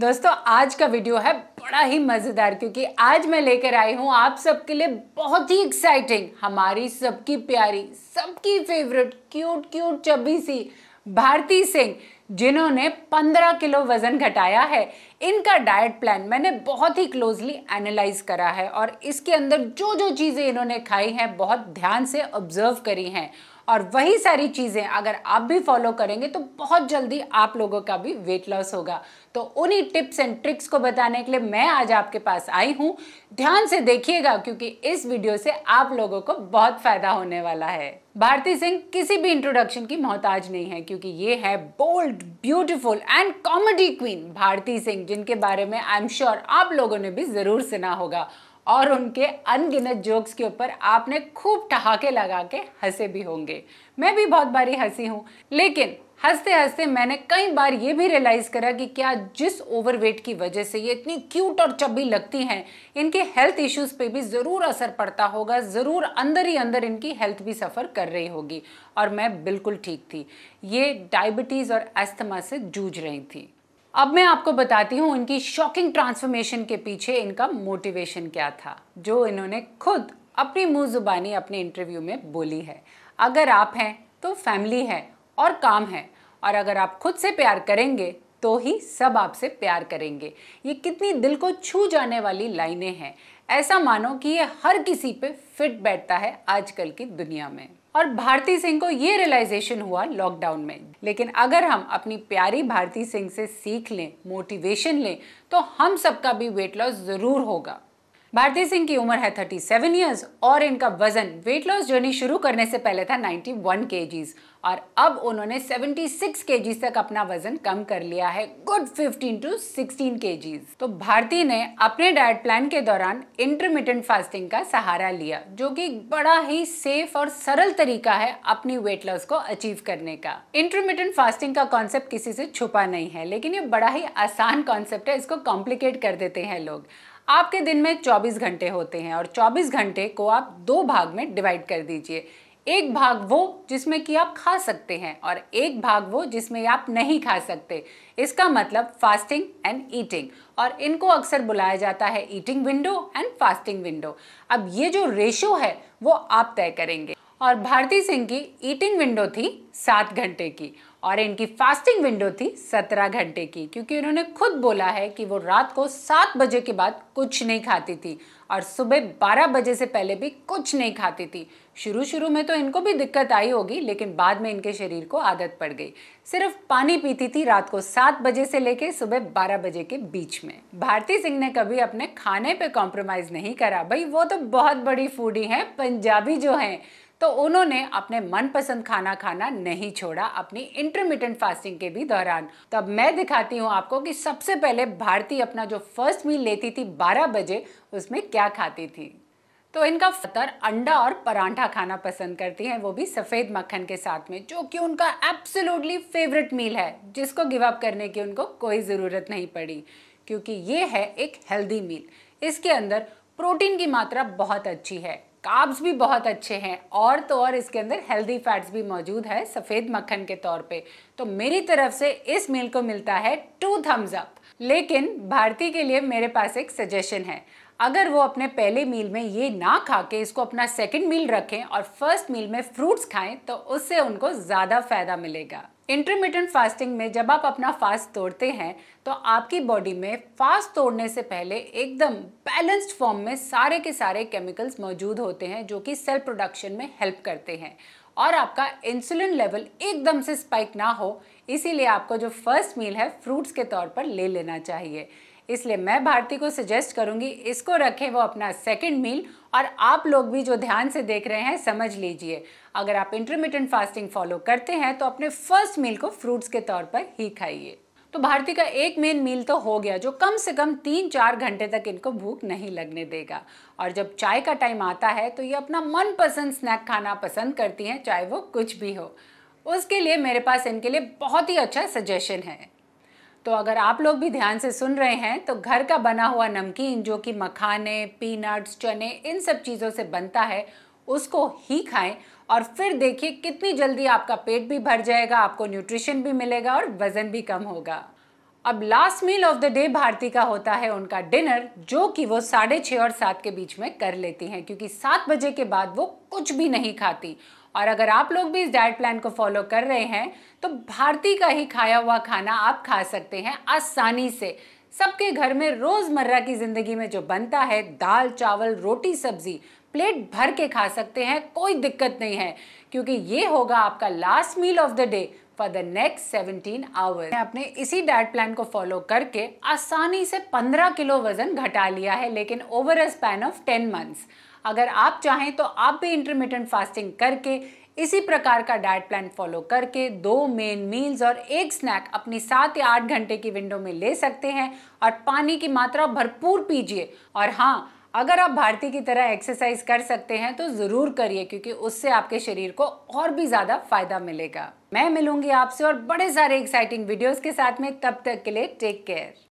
दोस्तों आज का वीडियो है बड़ा ही मज़ेदार क्योंकि आज मैं लेकर आई हूं आप सबके लिए बहुत ही एक्साइटिंग हमारी सबकी प्यारी सबकी फेवरेट क्यूट क्यूट चबी सी भारती सिंह जिन्होंने 15 किलो वजन घटाया है इनका डाइट प्लान मैंने बहुत ही क्लोजली एनालाइज करा है और इसके अंदर जो जो चीज़ें इन्होंने खाई हैं बहुत ध्यान से ऑब्जर्व करी हैं और वही सारी चीज़ें अगर आप भी फॉलो करेंगे तो बहुत जल्दी आप लोगों का भी वेट लॉस होगा तो उन्हीं टिप्स एंड ट्रिक्स को बताने के लिए मैं आज आपके पास आई हूँ ध्यान से देखिएगा क्योंकि इस वीडियो से आप लोगों को बहुत फ़ायदा होने वाला है भारती सिंह किसी भी इंट्रोडक्शन की मोहताज नहीं है क्योंकि ये है bold beautiful and comedy queen Bharti Singh जिनके बारे में आई एम श्योर आप लोगों ने भी ज़रूर सुना होगा और उनके अनगिनत जोक्स के ऊपर आपने खूब ठहाके लगा के हंसे भी होंगे मैं भी बहुत बारी हंसी हूँ लेकिन हंसते हंसते मैंने कई बार ये भी रियलाइज़ करा कि क्या जिस ओवरवेट की वजह से ये इतनी क्यूट और चब्बी लगती हैं इनके हेल्थ इश्यूज पे भी ज़रूर असर पड़ता होगा ज़रूर अंदर ही अंदर इनकी हेल्थ भी सफ़र कर रही होगी और मैं बिल्कुल ठीक थी ये डायबिटीज़ और अस्थमा से जूझ रही थी अब मैं आपको बताती हूँ इनकी शॉकिंग ट्रांसफॉर्मेशन के पीछे इनका मोटिवेशन क्या था जो इन्होंने खुद अपनी मुँह जुबानी अपने इंटरव्यू में बोली है अगर आप हैं तो फैमिली है और काम है और अगर आप खुद से प्यार करेंगे तो ही सब आपसे प्यार करेंगे ये कितनी दिल को छू जाने वाली लाइनें हैं ऐसा मानो कि ये हर किसी पे फिट बैठता है आजकल की दुनिया में और भारती सिंह को ये रियलाइजेशन हुआ लॉकडाउन में लेकिन अगर हम अपनी प्यारी भारती सिंह से सीख लें मोटिवेशन लें तो हम सबका भी वेट लॉस ज़रूर होगा भारती सिंह की उम्र है 37 ईयर्स और इनका वजन वेट लॉस जर्नी शुरू करने से पहले था 91 वन और अब उन्होंने 76 के तक अपना वजन कम कर लिया है गुड 15 टू 16 के तो भारती ने अपने डाइट प्लान के दौरान इंटरमीडियंट फास्टिंग का सहारा लिया जो कि बड़ा ही सेफ और सरल तरीका है अपनी वेट लॉस को अचीव करने का इंटरमीडियंट फास्टिंग का कॉन्सेप्ट किसी से छुपा नहीं है लेकिन ये बड़ा ही आसान कॉन्सेप्ट है इसको कॉम्प्लिकेट कर देते हैं लोग आपके दिन में 24 घंटे होते हैं और 24 घंटे को आप दो भाग में डिवाइड कर दीजिए एक भाग वो जिसमें कि आप खा सकते हैं और एक भाग वो जिसमें आप नहीं खा सकते इसका मतलब फास्टिंग एंड ईटिंग और इनको अक्सर बुलाया जाता है eating window and fasting window अब ये जो रेशो है वो आप तय करेंगे और भारती सिंह की ईटिंग विंडो थी सात घंटे की और इनकी फास्टिंग विंडो थी सत्रह घंटे की क्योंकि उन्होंने खुद बोला है कि वो रात को सात बजे के बाद कुछ नहीं खाती थी और सुबह बारह बजे से पहले भी कुछ नहीं खाती थी शुरू शुरू में तो इनको भी दिक्कत आई होगी लेकिन बाद में इनके शरीर को आदत पड़ गई सिर्फ पानी पीती थी रात को सात बजे से लेकर सुबह बारह बजे के बीच में भारती सिंह ने कभी अपने खाने पे कॉम्प्रोमाइज़ नहीं करा भाई वो तो बहुत बड़ी फूडी हैं पंजाबी जो हैं तो उन्होंने अपने मनपसंद खाना खाना नहीं छोड़ा अपनी इंटरमीडियंट फास्टिंग के भी दौरान तो अब मैं दिखाती हूँ आपको कि सबसे पहले भारती अपना जो फर्स्ट मील लेती थी 12 बजे उसमें क्या खाती थी तो इनका फतर अंडा और परांठा खाना पसंद करती हैं वो भी सफ़ेद मक्खन के साथ में जो कि उनका एब्सोल्युटली फेवरेट मील है जिसको गिव अप करने की उनको कोई ज़रूरत नहीं पड़ी क्योंकि ये है एक हेल्दी मील इसके अंदर प्रोटीन की मात्रा बहुत अच्छी है काब्स भी बहुत अच्छे हैं और तो और इसके अंदर हेल्दी फैट्स भी मौजूद है सफ़ेद मक्खन के तौर पे तो मेरी तरफ से इस मील को मिलता है टू थम्स अप लेकिन भारती के लिए मेरे पास एक सजेशन है अगर वो अपने पहले मील में ये ना खा के इसको अपना सेकंड मील रखें और फर्स्ट मील में फ्रूट्स खाएं तो उससे उनको ज़्यादा फ़ायदा मिलेगा इंटरमीडियंट फास्टिंग में जब आप अपना फास्ट तोड़ते हैं तो आपकी बॉडी में फास्ट तोड़ने से पहले एकदम बैलेंस्ड फॉर्म में सारे के सारे केमिकल्स मौजूद होते हैं जो कि सेल प्रोडक्शन में हेल्प करते हैं और आपका इंसुलिन लेवल एकदम से स्पाइक ना हो इसीलिए आपको जो फर्स्ट मील है फ्रूट्स के तौर पर ले लेना चाहिए इसलिए मैं भारती को सजेस्ट करूंगी इसको रखें वो अपना सेकंड मील और आप लोग भी जो ध्यान से देख रहे हैं समझ लीजिए अगर आप इंटरमीडियंट फास्टिंग फॉलो करते हैं तो अपने फर्स्ट मील को फ्रूट्स के तौर पर ही खाइए तो भारती का एक मेन मील तो हो गया जो कम से कम तीन चार घंटे तक इनको भूख नहीं लगने देगा और जब चाय का टाइम आता है तो ये अपना मनपसंद स्नैक खाना पसंद करती हैं चाहे वो कुछ भी हो उसके लिए मेरे पास इनके लिए बहुत ही अच्छा सजेशन है तो अगर आप लोग भी ध्यान से सुन रहे हैं तो घर का बना हुआ नमकीन जो कि मखाने पीनट्स चने इन सब चीज़ों से बनता है उसको ही खाएं और फिर देखिए कितनी जल्दी आपका पेट भी भर जाएगा आपको न्यूट्रिशन भी मिलेगा और वज़न भी कम होगा अब last meal of the day Bharti का होता है उनका डिनर जो कि वो साढ़े छः और सात के बीच में कर लेती हैं क्योंकि सात बजे के बाद वो कुछ भी नहीं खाती और अगर आप लोग भी इस डाइट प्लान को फॉलो कर रहे हैं तो भारती का ही खाया हुआ खाना आप खा सकते हैं आसानी से सबके घर में रोज़मर्रा की ज़िंदगी में जो बनता है दाल चावल रोटी सब्ज़ी प्लेट भर के खा सकते हैं कोई दिक्कत नहीं है क्योंकि ये होगा आपका last meal of the day for the next seventeen hours आपने इसी डाइट प्लान को फॉलो करके आसानी से पंद्रह किलो वजन घटा लिया है लेकिन over a span of ten months अगर आप चाहें तो आप भी इंटरमीडियंट फास्टिंग करके इसी प्रकार का डाइट प्लान फॉलो करके दो मेन मील्स और एक स्नैक अपनी सात या आठ घंटे की विंडो में ले सकते हैं और पानी की मात्रा भरपूर पीजिए और हाँ अगर आप भारतीय की तरह एक्सरसाइज कर सकते हैं तो ज़रूर करिए क्योंकि उससे आपके शरीर को और भी ज़्यादा फायदा मिलेगा मैं मिलूंगी आपसे और बड़े सारे एक्साइटिंग वीडियोस के साथ में तब तक के लिए टेक केयर